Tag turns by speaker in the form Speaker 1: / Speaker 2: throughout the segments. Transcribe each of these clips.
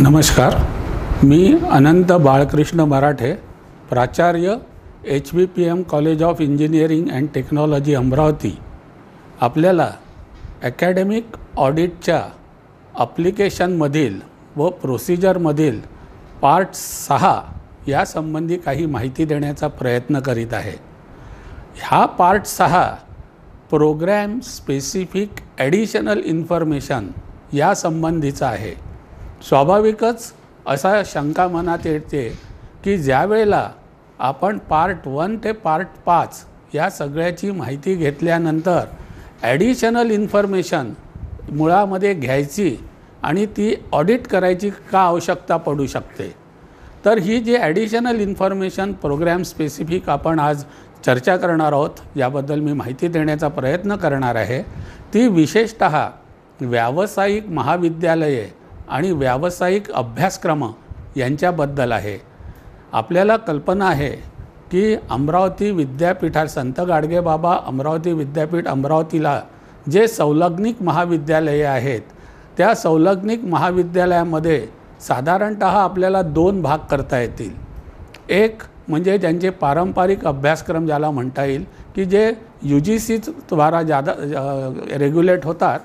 Speaker 1: नमस्कार मी अनंत बाळकृष्ण मराठे प्राचार्य H B P M college of engineering and technology Amravati आपल्याला अकॅडमिक ऑडिटच्या अप्लिकेशनमधील व प्रोसिजरमधील पार्ट सहा यासंबंधी काही माहिती देण्याचा प्रयत्न करीत आहे ह्या पार्ट सहा प्रोग्रॅम स्पेसिफिक ॲडिशनल इन्फॉर्मेशन यासंबंधीचा आहे स्वाभाविकच असा शंका मनात येते की ज्यावेळेला आपण पार्ट वन ते पार्ट पाच या सगळ्याची माहिती घेतल्यानंतर ॲडिशनल इन्फॉर्मेशन मुळामध्ये घ्यायची आणि ती ऑडिट करायची का आवश्यकता पडू शकते तर ही जी ॲडिशनल इन्फॉर्मेशन प्रोग्रॅम स्पेसिफिक आपण आज चर्चा करणार आहोत याबद्दल मी माहिती देण्याचा प्रयत्न करणार आहे ती विशेषत व्यावसायिक महाविद्यालये आणि व्यावसायिक अभ्यासक्रम यांच्याबद्दल आहे आपल्याला कल्पना आहे की अमरावती विद्यापीठात संत गाडगेबाबा अमरावती विद्यापीठ अमरावतीला जे संलग्निक महाविद्यालये आहेत त्या संलग्निक महाविद्यालयामध्ये साधारणत आपल्याला दोन भाग करता येतील एक म्हणजे ज्यांचे पारंपरिक अभ्यासक्रम ज्याला म्हणता येईल की जे यू जी द्वारा जादा रेग्युलेट होतात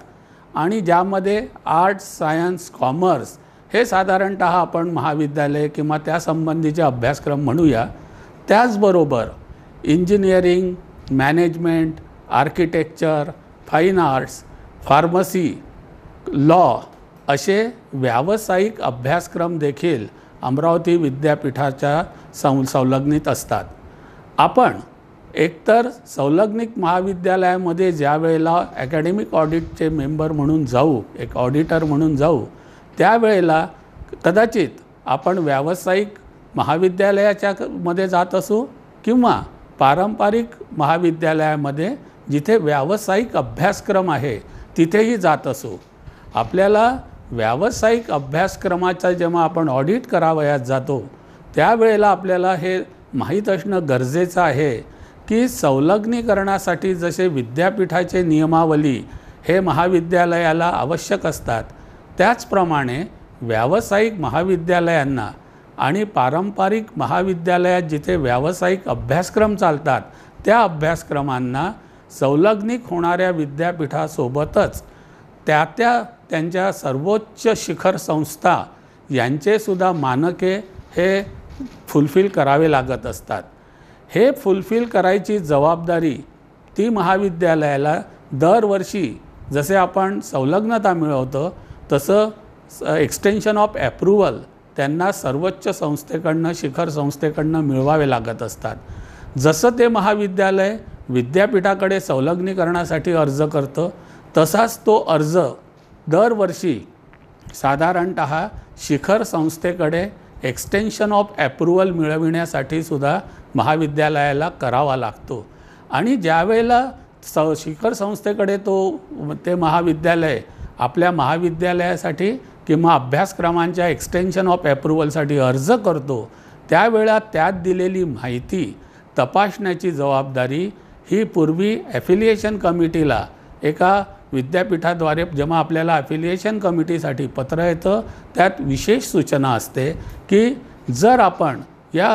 Speaker 1: आणि ज्यामध्ये आर्ट्स सायन्स कॉमर्स हे साधारणत आपण महाविद्यालय किंवा त्यासंबंधीचे अभ्यासक्रम म्हणूया त्याचबरोबर engineering management architecture fine arts pharmacy law असे व्यावसायिक अभ्यासक्रम देखील अमरावती विद्यापीठाच्या सं संलग्नित असतात आपण एकतर संलग्निक महाविद्यालयामध्ये ज्या वेळेला अकॅडमिक ऑडिटचे मेंबर म्हणून जाऊ एक ऑडिटर म्हणून जाऊ त्यावेळेला कदाचित आपण व्यावसायिक महाविद्यालयाच्या मध्ये जात असू किंवा पारंपरिक महाविद्यालयामध्ये जिथे व्यावसायिक अभ्यासक्रम आहे तिथेही जात असू आपल्याला व्यावसायिक अभ्यासक्रमाचा जेव्हा आपण ऑडिट करावयात जातो त्यावेळेला आपल्याला हे माहीत असणं गरजेचं आहे की संलग्नीकरणासाठी जसे विद्यापीठाचे नियमावली हे महाविद्यालयाला आवश्यक असतात त्याचप्रमाणे व्यावसायिक महाविद्यालयांना आणि पारंपरिक महाविद्यालयात जिथे व्यावसायिक अभ्यासक्रम चालतात त्या अभ्यासक्रमांना संलग्निक होणाऱ्या विद्यापीठासोबतच त्या त्या त्यांच्या सर्वोच्च शिखर संस्था यांचेसुद्धा मानके हे फुलफिल करावे लागत असतात हे फुलफिल करायची जबाबदारी ती महाविद्यालयाला दरवर्षी जसे आपण संलग्नता मिळवतो तसं एक्सटेन्शन ऑफ ॲप्रुव्हल त्यांना सर्वोच्च संस्थेकडनं शिखर संस्थेकडनं मिळवावे लागत असतात जसं ते महाविद्यालय विद्यापीठाकडे संलग्नीकरणासाठी अर्ज करतं तसाच तो अर्ज दरवर्षी साधारणत शिखर संस्थेकडे एक्सटेन्शन ऑफ ॲप्रुवल मिळविण्यासाठी सुद्धा महाविद्यालयाला करावा लागतो आणि ज्यावेळेला स शिखर संस्थेकडे तो ते महाविद्यालय आपल्या महाविद्यालयासाठी किंवा अभ्यासक्रमांच्या एक्सटेन्शन ऑफ ॲप्रुव्हलसाठी अर्ज करतो त्यावेळा त्यात दिलेली माहिती तपासण्याची जबाबदारी ही पूर्वी ॲफिलिएशन कमिटीला एका विद्यापीठाद्वारे जेव्हा आपल्याला अफिलिएशन कमिटीसाठी पत्र येतं त्यात विशेष सूचना असते की जर आपण या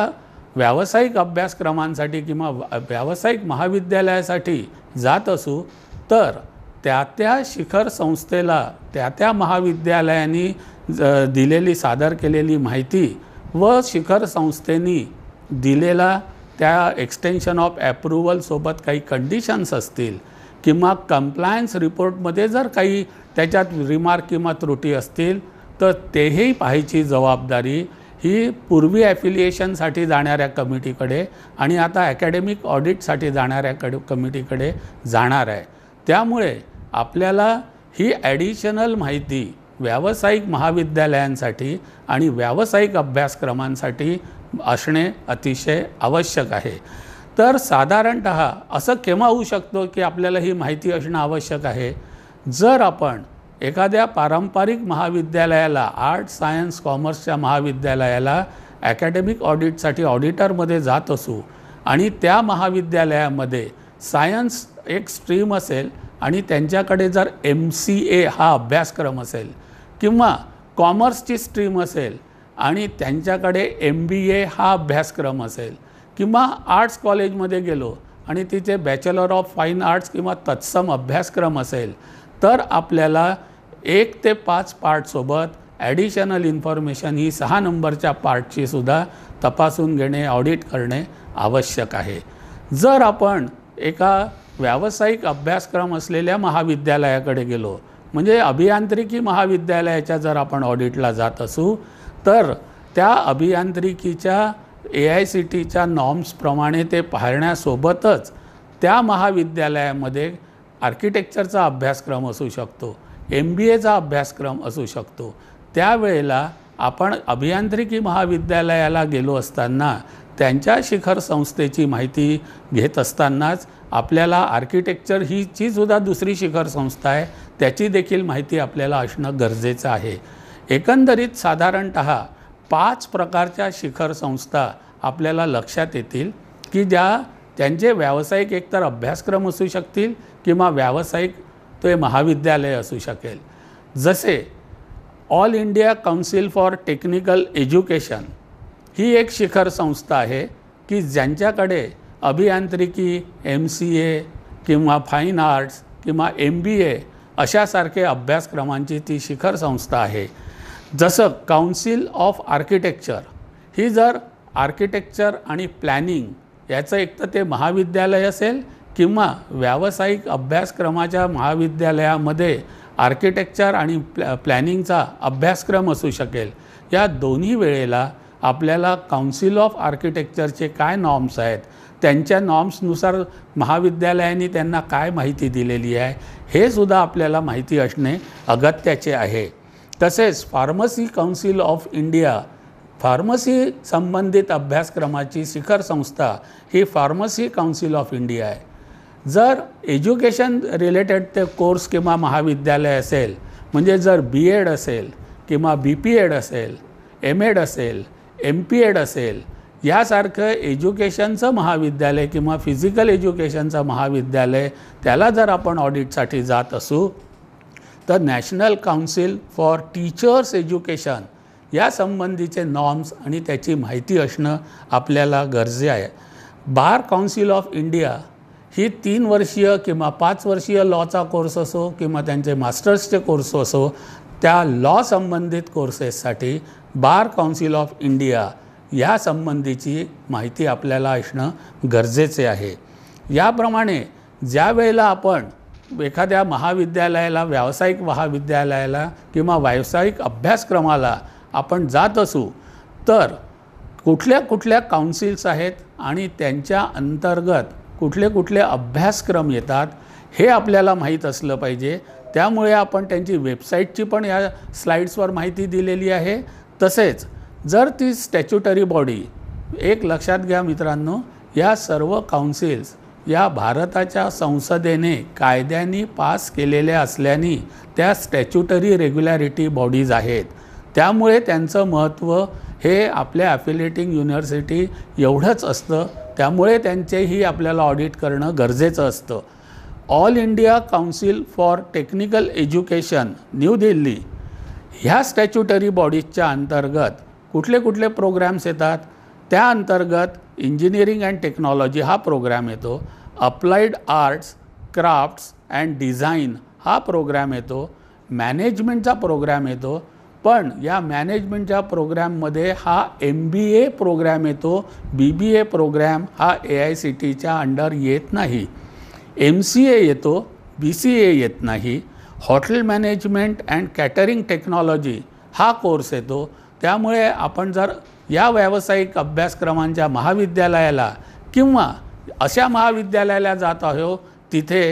Speaker 1: व्यावसायिक अभ्यासक्रमांसाठी किंवा व्यावसायिक महाविद्यालयासाठी जात असू तर त्या त्या शिखर संस्थेला त्या त्या महाविद्यालयांनी दिलेली सादर केलेली माहिती व शिखर संस्थेनी दिलेला त्या एक्सटेन्शन ऑफ ॲप्रुव्हलसोबत काही कंडिशन्स असतील किंवा कम्प्लायन्स रिपोर्टमध्ये जर काही त्याच्यात रिमार्क किंवा त्रुटी असतील तर तेही पाहायची जबाबदारी ही पूर्वी ॲफिलिएशनसाठी जाणाऱ्या कमिटीकडे आणि आता अकॅडमिक ऑडिटसाठी जाणाऱ्या कड कमिटीकडे जाणार आहे त्यामुळे आपल्याला ही ॲडिशनल माहिती व्यावसायिक महाविद्यालयांसाठी आणि व्यावसायिक अभ्यासक्रमांसाठी असणे अतिशय आवश्यक आहे तर साधारणत असं केव्हा होऊ शकतो की आपल्याला ही माहिती असणं आवश्यक आहे जर आपण एखाद्या पारंपरिक महाविद्यालयाला आर्ट सायन्स कॉमर्सच्या महाविद्यालयाला अकॅडमिक ऑडिटसाठी ऑडिटरमध्ये जात असू आणि त्या महाविद्यालयामध्ये सायन्स एक स्ट्रीम असेल आणि त्यांच्याकडे जर एम सी ए हा अभ्यासक्रम असेल किंवा कॉमर्सची स्ट्रीम असेल आणि त्यांच्याकडे एम बी ए हा अभ्यासक्रम असेल किंवा आर्ट्स कॉलेजमध्ये गेलो आणि तिथे बॅचलर ऑफ फाईन आर्ट्स किंवा तत्सम अभ्यासक्रम असेल तर आपल्याला एक ते पाच पार्टसोबत ॲडिशनल इन्फॉर्मेशन ही सहा नंबरच्या पार्टची सुद्धा तपासून घेणे ऑडिट करणे आवश्यक आहे जर आपण एका व्यावसायिक अभ्यासक्रम असलेल्या महाविद्यालयाकडे गेलो म्हणजे अभियांत्रिकी महाविद्यालयाच्या जर आपण ऑडिटला जात असू तर त्या अभियांत्रिकीच्या ए आय सी टीच्या नॉर्म्सप्रमाणे ते पाहण्यासोबतच त्या महाविद्यालयामध्ये आर्किटेक्चरचा अभ्यासक्रम असू शकतो एम बी एचा अभ्यासक्रम असू शकतो त्यावेळेला आपण अभियांत्रिकी महाविद्यालयाला गेलो असताना त्यांच्या शिखर संस्थेची माहिती घेत असतानाच आपल्याला आर्किटेक्चर ही सुद्धा दुसरी शिखर संस्था आहे त्याची देखील माहिती आपल्याला असणं गरजेचं आहे एकंदरीत साधारणत पाच प्रकारच्या शिखर संस्था आपल्याला लक्षात येतील की ज्या त्यांचे व्यावसायिक एकतर अभ्यासक्रम असू शकतील किंवा व्यावसायिक ते महाविद्यालय असू शकेल जसे all India council for technical education ही एक शिखर संस्था आहे की ज्यांच्याकडे अभियांत्रिकी एम सी ए किंवा फाईन आर्ट्स किंवा एम बी ए अशासारखे अभ्यासक्रमांची ती शिखर संस्था आहे जसं काउन्सिल ऑफ आर्किटेक्चर ही जर आर्किटेक्चर आणि प्लॅनिंग याचं एक तर ते महाविद्यालय असेल किंवा व्यावसायिक अभ्यासक्रमाच्या महाविद्यालयामध्ये आर्किटेक्चर आणि प्लॅ प्लॅनिंगचा अभ्यासक्रम असू शकेल या दोन्ही वेळेला आपल्याला काउन्सिल ऑफ आर्किटेक्चरचे काय नॉर्म्स आहेत त्यांच्या नॉर्म्सनुसार महाविद्यालयाने त्यांना काय माहिती दिलेली आहे हे सुद्धा आपल्याला माहिती असणे अगत्याचे आहे तसेच pharmacy council of India pharmacy संबंधित अभ्यासक्रमाची शिखर संस्था ही फार्मसी काउन्सिल ऑफ इंडिया आहे जर एज्युकेशन रिलेटेड ते कोर्स किंवा महाविद्यालय असेल म्हणजे जर बी एड असेल किंवा बी पी एड असेल एम एड असेल एम पी एड असेल यासारखं एज्युकेशनचं महाविद्यालय किंवा फिजिकल एज्युकेशनचं महाविद्यालय त्याला जर आपण ऑडिटसाठी जात असू the national council for teachers education या संबंधीचे नॉर्म्स आणि त्याची माहिती असणं आपल्याला गरजे आहे बार काउन्सिल ऑफ इंडिया ही तीन वर्षीय किंवा पाच वर्षीय लॉचा कोर्स असो किंवा त्यांचे मास्टर्सचे कोर्स असो त्या लॉ संबंधित कोर्सेससाठी बार काउन्सिल ऑफ इंडिया या संबंधीची माहिती आपल्याला असणं गरजेचे आहे याप्रमाणे ज्या वेळेला आपण एखाद्या महाविद्यालयाला व्यावसायिक महाविद्यालयाला किंवा व्यावसायिक अभ्यासक्रमाला आपण जात असू तर कुठल्या कुठल्या काउन्सिल्स आहेत आणि त्यांच्या अंतर्गत कुठले कुठले अभ्यासक्रम येतात हे आपल्याला माहीत असलं पाहिजे त्यामुळे आपण त्यांची वेबसाईटची पण या स्लाईड्सवर माहिती दिलेली आहे तसेच जर ती स्टॅच्युटरी बॉडी एक लक्षात घ्या मित्रांनो या सर्व काउन्सिल्स या भारताच्या संसदेने कायद्यांनी पास केलेल्या असल्याने त्या स्टॅच्युटरी रेग्युलॅरिटी बॉडीज आहेत त्यामुळे त्यांचं महत्त्व हे आपल्या ॲफिलेटिंग युनिव्हर्सिटी एवढंच असतं त्यामुळे त्यांचेही आपल्याला ऑडिट करणं गरजेचं असतं all India council for technical education new Delhi ह्या स्टॅच्युटरी बॉडीजच्या अंतर्गत कुठले कुठले प्रोग्रॅम्स येतात त्या अंतर्गत इंजिनिअरिंग अँड टेक्नॉलॉजी हा प्रोग्रॅम येतो applied arts crafts and design हा प्रोग्रॅम येतो मॅनेजमेंटचा प्रोग्रॅम येतो पण या मॅनेजमेंटच्या प्रोग्रॅममध्ये हा एम बी ए प्रोग्रॅम येतो बी बी ए प्रोग्रॅम हा ए आय सी टीच्या अंडर येत नाही एम सी ए येतो बी सी ए येत नाही hotel management and catering technology हा कोर्स येतो त्यामुळे आपण जर या व्यावसायिक अभ्यासक्रमांच्या महाविद्यालयाला किंवा अशा महाविद्यालयाला जात आहो तिथे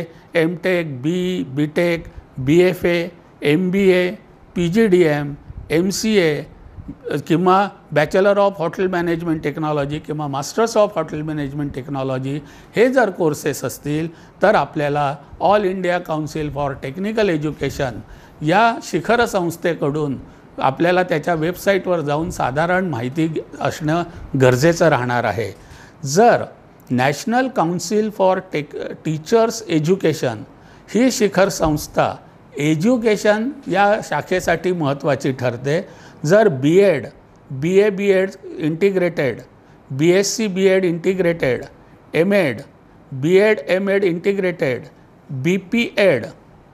Speaker 1: M tech B B tech B F A M B A P G D M M C A किंवा bachelor of hotel management technology किंवा masters of hotel management technology हे जर कोर्सेस असतील तर आपल्याला all India council for technical education या शिखर संस्थेकडून आपल्याला त्याच्या वेबसाईटवर जाऊन साधारण माहिती असणं गरजेचं राहणार आहे जर national council for tech teachers education ही शिखर संस्था एज्युकेशन या शाखेसाठी महत्त्वाची ठरते जर B Ed B A B Ed integrated B S C B Ed integrated M Ed B Ed M Ed integrated B P Ed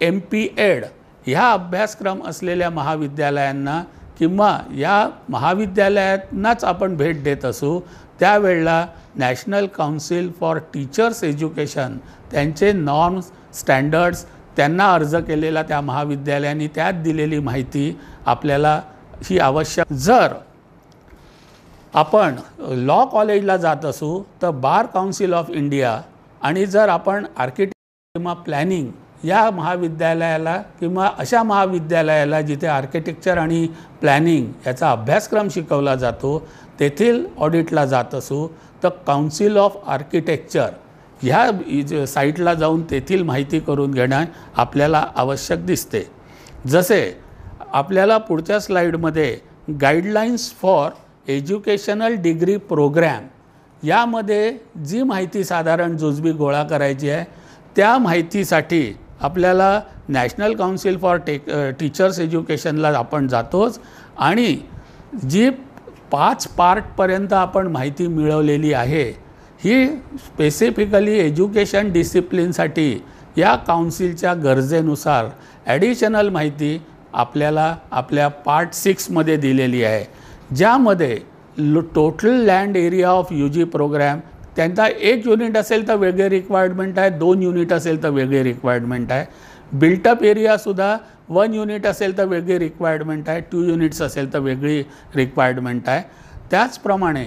Speaker 1: M P Ed ह्या अभ्यासक्रम असलेल्या महाविद्यालयांना किंवा या महाविद्यालयांनाच आपण भेट देत असू त्यावेळेला national council for teachers education त्यांचे नॉर्म्स स्टँडर्ड्स त्यांना अर्ज केलेला त्या महाविद्यालयांनी त्यात दिलेली माहिती आपल्याला ही आवश्यक जर आपण लॉ कॉलेजला जात असू तर बार काउन्सिल ऑफ इंडिया आणि जर आपण आर्किटेक्ट किंवा प्लॅनिंग या महाविद्यालयाला किंवा अशा महाविद्यालयाला जिथे आर्किटेक्चर आणि प्लॅनिंग याचा अभ्यासक्रम शिकवला जातो तेथील ऑडिटला जात असू तर काउन्सिल ऑफ आर्किटेक्चर ह्या साईटला जाऊन तेथील माहिती करून घेणं आपल्याला आवश्यक दिसते जसे आपल्याला पुढच्या स्लाईडमध्ये guidelines for educational degree programme यामध्ये जी माहिती साधारण जुजबी गोळा करायची आहे त्या माहितीसाठी आपल्याला national council for tech teachers एज्युकेशनला आपण जातोच आणि जी पाच पार्टपर्यंत आपण माहिती मिळवलेली आहे ही स्पेसिफिकली एज्युकेशन डिसिप्लिनसाठी या काउन्सिलच्या गरजेनुसार ॲडिशनल माहिती आपल्याला आपल्या पार्ट सिक्समध्ये दिलेली आहे ज्यामध्ये total land area of U G programme त्यांचा एक युनिट असेल तर वेगळे रिक्वायरमेंट आहे दोन युनिट असेल तर वेगळे रिक्वायरमेंट आहे बिल्टअप एरियासुद्धा वन युनिट असेल तर वेगळी रिक्वायरमेंट आहे टू युनिट्स असेल तर वेगळी रिक्वायरमेंट आहे त्याचप्रमाणे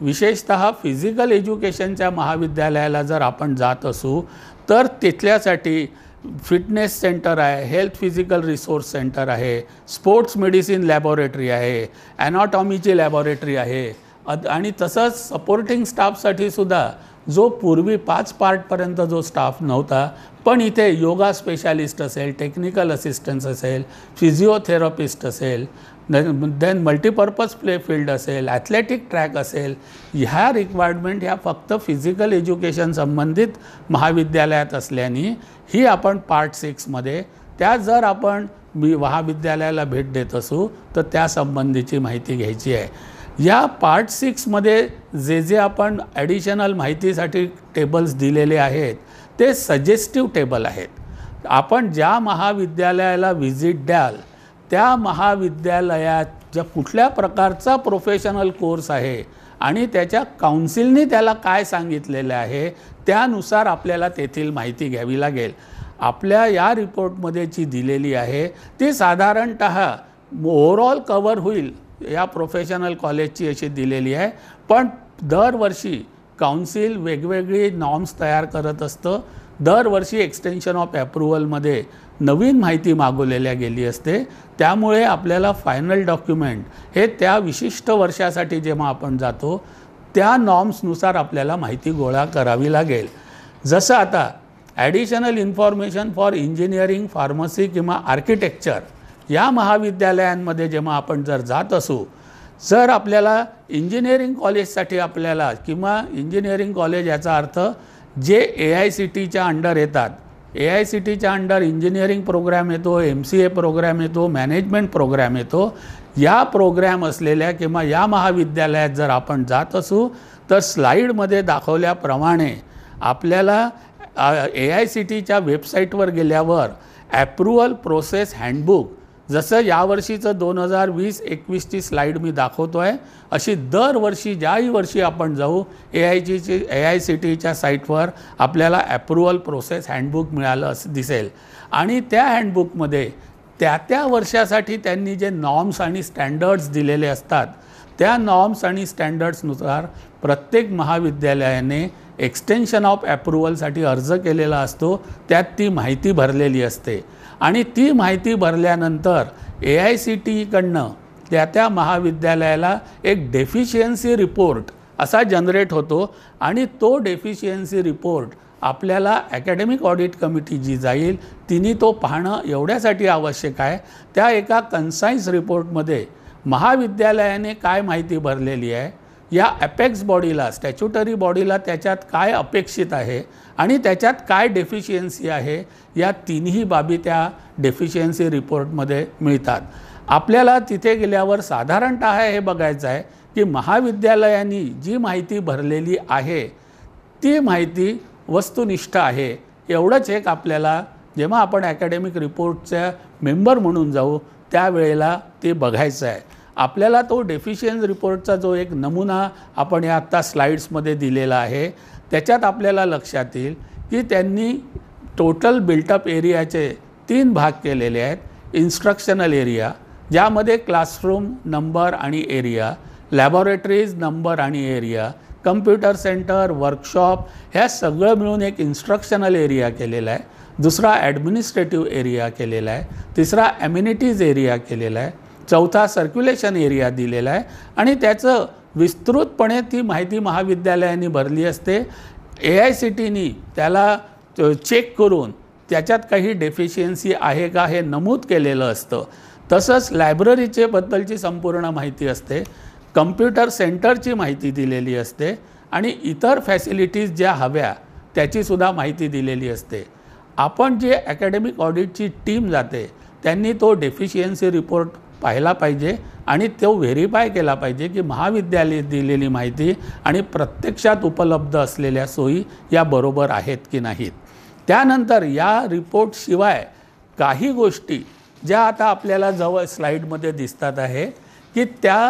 Speaker 1: विशेषत फिजिकल एज्युकेशनच्या महाविद्यालयाला जर आपण जात असू तर तिथल्यासाठी फिटनेस सेंटर आहे हेल्थ फिजिकल रिसोर्स सेंटर आहे स्पोर्ट्स मेडिसिन लॅबॉरेटरी आहे ॲनॉटॉमीची लॅबॉरेटरी आहे आणि तसंच सपोर्टिंग स्टाफसाठी सुद्धा जो पूर्वी पाच पार्टपर्यंत जो स्टाफ नव्हता पण इथे योगा स्पेशालिस्ट असेल टेक्निकल असिस्टन्स असेल फिजिओथेरपिस्ट असेल देन मल्टीपर्पज प्ले फील्ड असेल ॲथलेटिक ट्रॅक असेल ह्या रिक्वायरमेंट ह्या फक्त फिजिकल एज्युकेशन संबंधित महाविद्यालयात असल्याने ही आपण पार्ट सिक्समध्ये त्या जर आपण मी महाविद्यालयाला भेट देत असू तर त्यासंबंधीची माहिती घ्यायची आहे या पार्ट सिक्समध्ये जे जे आपण ॲडिशनल माहितीसाठी टेबल्स दिलेले आहेत ते सजेस्टिव्ह टेबल आहेत आपण ज्या महाविद्यालयाला व्हिजिट द्याल त्या महाविद्यालयात ज्या कुठल्या प्रकारचा प्रोफेशनल कोर्स आहे आणि त्याच्या काउन्सिलनी त्याला काय सांगितलेलं आहे त्यानुसार आपल्याला तेथील माहिती घ्यावी लागेल आपल्या या रिपोर्टमध्ये जी दिलेली आहे ती साधारणत ओव्हरऑल कवर होईल या प्रोफेशनल कॉलेजची अशी दिलेली आहे पण दरवर्षी काउन्सिल वेगवेगळी नॉर्म्स तयार करत असतं दरवर्षी एक्सटेन्शन ऑफ ॲप्रुव्हलमध्ये नवीन माहिती मागवलेल्या गेली असते त्यामुळे आपल्याला फायनल डॉक्युमेंट हे त्या विशिष्ट वर्षासाठी जेव्हा आपण जातो त्या नॉर्म्सनुसार आपल्याला माहिती गोळा करावी लागेल जसं आता additional information for engineering pharmacy किंवा आर्किटेक्चर या महाविद्यालयांमध्ये जेव्हा आपण जर जात असू जर आपल्याला इंजिनिअरिंग कॉलेजसाठी आपल्याला किंवा इंजिनिअरिंग कॉलेज याचा अर्थ जे ए आय सी टीच्या अंडर येतात ए आय सी टीच्या अंडर इंजिनिअरिंग प्रोग्रॅम येतो एम सी ए प्रोग्रॅम येतो मॅनेजमेंट प्रोग्रॅम येतो या प्रोग्रॅम असलेल्या किंवा या महाविद्यालयात जर आपण जात असू तर स्लाईडमध्ये दाखवल्याप्रमाणे आपल्याला ए आय सी टीच्या वेबसाईटवर गेल्यावर ॲप्रुव्हल प्रोसेस हँडबुक जसं यावर्षीचं दोन हजार वीस एकवीसची स्लाईड मी दाखवतो आहे अशी दरवर्षी ज्याही वर्षी आपण जाऊ ए आय जीची ए आय सी टीच्या साईटवर आपल्याला ॲप्रुव्हल प्रोसेस हँडबुक मिळालं असं दिसेल आणि त्या हँडबुकमध्ये त्या त्या वर्षासाठी त्यांनी जे नॉर्म्स आणि स्टँडर्ड्स दिलेले असतात त्या नॉर्म्स आणि स्टँडर्ड्सनुसार प्रत्येक महाविद्यालयाने एक्सटेन्शन ऑफ ॲप्रुव्हलसाठी अर्ज केलेला असतो त्यात ती माहिती भरलेली असते आणि ती माहिती भरल्यानंतर ए आय सी टी ईकडनं e त्या त्या महाविद्यालयाला एक डेफिशियन्सी रिपोर्ट असा जनरेट होतो आणि तो डेफिशियन्सी रिपोर्ट आपल्याला अकॅडमिक ऑडिट कमिटी जी जाईल तिने तो पाहणं एवढ्यासाठी आवश्यक आहे त्या एका कन्साईन्स रिपोर्टमध्ये महाविद्यालयाने काय माहिती भरलेली आहे या अपेक्स बॉडीला स्टॅच्युटरी बॉडीला त्याच्यात काय अपेक्षित आहे आणि त्याच्यात काय डेफिशियन्सी आहे या तिन्ही बाबी त्या डेफिशियन्सी रिपोर्टमध्ये मिळतात आपल्याला तिथे गेल्यावर साधारणत हे बघायचं आहे की महाविद्यालयांनी जी माहिती भरलेली आहे ती माहिती वस्तुनिष्ठ आहे एवढंच एक आपल्याला जेव्हा आपण अकॅडमिक रिपोर्टच्या मेंबर म्हणून जाऊ त्यावेळेला ते बघायचं आहे आपल्याला तो डेफिशियन्स रिपोर्टचा जो एक नमुना आपण या आत्ता स्लाईड्समध्ये दिलेला आहे त्याच्यात आपल्याला लक्षात येईल की त्यांनी टोटल बिल्टअप एरियाचे तीन भाग केलेले आहेत इन्स्ट्रक्शनल एरिया ज्यामध्ये क्लासरूम नंबर आणि एरिया लॅबॉरेटरीज नंबर आणि एरिया कम्प्युटर सेंटर वर्कशॉप ह्या सगळं मिळून एक इन्स्ट्रक्शनल एरिया केलेला आहे दुसरा ॲडमिनिस्ट्रेटिव्ह एरिया केलेला आहे तिसरा ॲम्युनिटीज एरिया केलेला आहे चौथा सर्क्युलेशन एरिया दिलेला आहे आणि त्याचं विस्तृतपणे ती माहिती महाविद्यालयाने भरली असते ए आय सी टीनी त्याला चेक करून त्याच्यात काही डेफिशियन्सी आहे का हे नमूद केलेलं असतं तसंच लायब्ररीचे बद्दलची संपूर्ण माहिती असते कम्प्युटर सेंटरची माहिती दिलेली असते आणि इतर फॅसिलिटीज ज्या हव्या त्याचीसुद्धा माहिती दिलेली असते आपण जे अकॅडमिक ऑडिटची टीम जाते त्यांनी तो डेफिशियन्सी रिपोर्ट पाहिला पाहिजे आणि तो व्हेरीफाय केला पाहिजे की महाविद्यालयात दिलेली माहिती आणि प्रत्यक्षात उपलब्ध असलेल्या सोयी या बरोबर आहेत की नाहीत त्यानंतर या रिपोर्टशिवाय काही गोष्टी ज्या आता आपल्याला जवळ स्लाईडमध्ये दिसतात आहे की त्या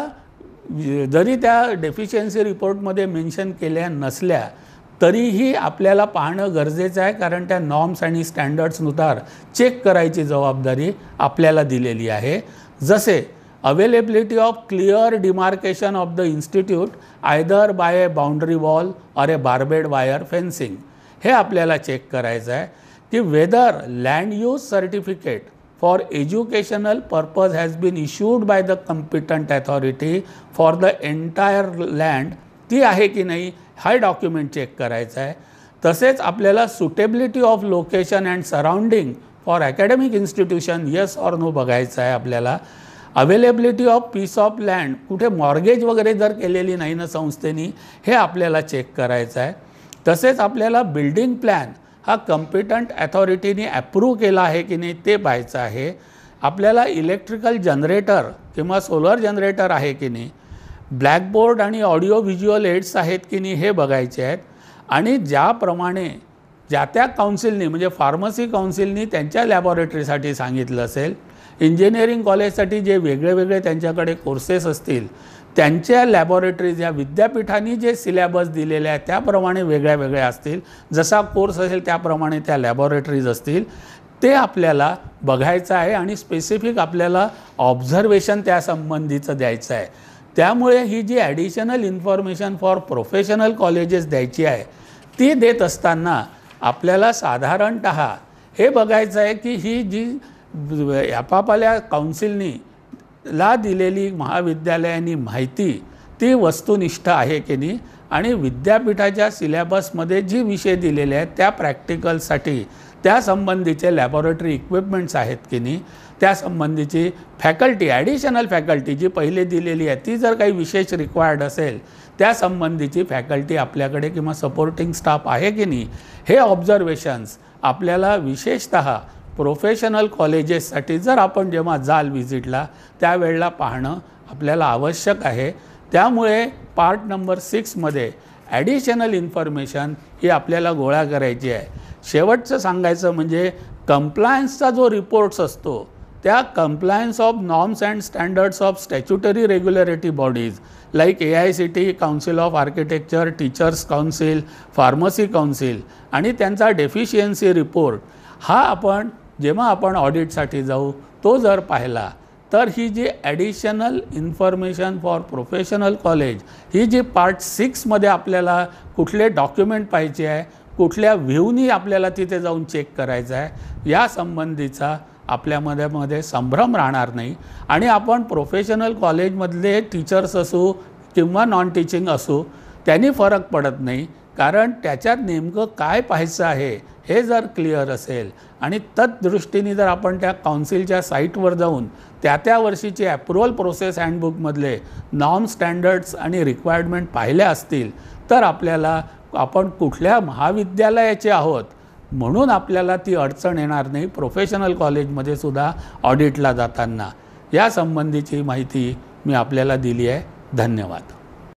Speaker 1: जरी त्या डेफिशियन्सी रिपोर्टमध्ये मेन्शन केल्या नसल्या तरीही आपल्याला पाहणं गरजेचं आहे कारण त्या नॉर्म्स आणि स्टँडर्ड्सनुसार चेक करायची जबाबदारी आपल्याला दिलेली आहे जसे availability of clear demarcation of the institute either by a boundary wall or a barbed wire fencing हे आपल्याला चेक करायचं आहे की whether land use certificate for educational purpose has been issued by the competent authority for the entire land ती आहे की नाही हा डॉक्युमेंट चेक करायचं आहे तसेच आपल्याला suitability of location and surrounding for academic institution yes or no बघायचं आहे आपल्याला availability of piece of land कुठे मॉर्गेज वगैरे जर केलेली नाही ना संस्थेनी हे आपल्याला चेक करायचं आहे तसेच आपल्याला बिल्डिंग प्लॅन हा कम्पिटंट ॲथॉरिटीने ॲप्रूव्ह केला आहे की नाही ते पाहायचं आहे आपल्याला इलेक्ट्रिकल जनरेटर किंवा सोलर जनरेटर आहे की नाही ब्लॅकबोर्ड आणि ऑडिओ व्हिज्युअल एड्स आहेत की नाही हे बघायचे आहेत आणि ज्याप्रमाणे ज्या त्या काउन्सिलनी म्हणजे फार्मसी काउन्सिलनी त्यांच्या लॅबॉरेटरीसाठी सांगितलं असेल इंजिनिअरिंग कॉलेजसाठी जे वेगळे वेगळे त्यांच्याकडे कोर्सेस असतील त्यांच्या लॅबॉरेटरीज या विद्यापीठांनी जे सिलेबस दिलेले आहेत त्याप्रमाणे वेगळ्या वेगळ्या असतील जसा कोर्स असेल त्याप्रमाणे त्या लॅबॉरेटरीज असतील ते आपल्याला बघायचं आहे आणि स्पेसिफिक आपल्याला ऑब्झर्वेशन त्यासंबंधीचं द्यायचं आहे त्यामुळे ही जी additional information for professional colleges द्यायची आहे ती देत असताना आपल्याला साधारणत हे बघायचं आहे की ही जी यापापल्या काउन्सिलनी ला दिलेली महाविद्यालयांनी माहिती ती वस्तुनिष्ठ आहे की नाही आणि विद्यापीठाच्या सिलेबसमध्ये जी विषय दिलेले आहेत त्या प्रॅक्टिकलसाठी त्या संबंधीचे इक्विपमेंट्स आहेत की नाही त्या फॅकल्टी ॲडिशनल फॅकल्टी जी पहिले दिलेली आहे ती जर काही विशेष रिक्वायर्ड असेल त्या संबंधीची फॅकल्टी आपल्याकडे किंवा सपोर्टिंग स्टाफ आहे की नाही हे ऑब्झर्वेशन्स आपल्याला विशेषत प्रोफेशनल कॉलेजेससाठी जर आपण जेव्हा जाल विजिटला त्यावेळेला पाहणं आपल्याला आवश्यक आहे त्यामुळे पार्ट नंबर सिक्समध्ये ॲडिशनल इन्फॉर्मेशन ही आपल्याला गोळा करायची आहे शेवटचं सांगायचं म्हणजे कम्प्लायन्सचा जो रिपोर्ट्स असतो त्या compliance of norms and standards of statutory regularity bodies C T council of architecture teachers council pharmacy council आणि त्यांचा डेफिशियन्सी रिपोर्ट हा आपण जेव्हा आपण ऑडिटसाठी जाऊ तो जर पाहिला तर ही जी additional information for professional college ही जी पार्ट सिक्समध्ये आपल्याला कुठले डॉक्युमेंट पाहिजे आहे कुठल्या व्ह्यूनी आपल्याला तिथे जाऊन चेक करायचा आहे संबंधीचा आपल्यामध्ये मध्ये संभ्रम राहणार नाही आणि आपण प्रोफेशनल कॉलेजमधले टीचर्स असू किंवा नॉन टीचिंग असू त्यांनी फरक पडत नाही कारण त्याच्यात नेमकं काय पाहायचं आहे हे जर क्लिअर असेल आणि तत्दृष्टीने जर आपण त्या काउन्सिलच्या साईटवर जाऊन त्या त्या वर्षीची ॲप्रुव्हल प्रोसेस हँडबुकमधले नॉन स्टँडर्ड्स आणि रिक्वायरमेंट पाहिल्या असतील तर आपल्याला आपण कुठल्या महाविद्यालयाचे आहोत म्हणून आपल्याला ती अडचण येणार नाही प्रोफेशनल कॉलेजमध्ये सुद्धा ऑडिटला जाताना यासंबंधीची माहिती मी आपल्याला दिली आहे धन्यवाद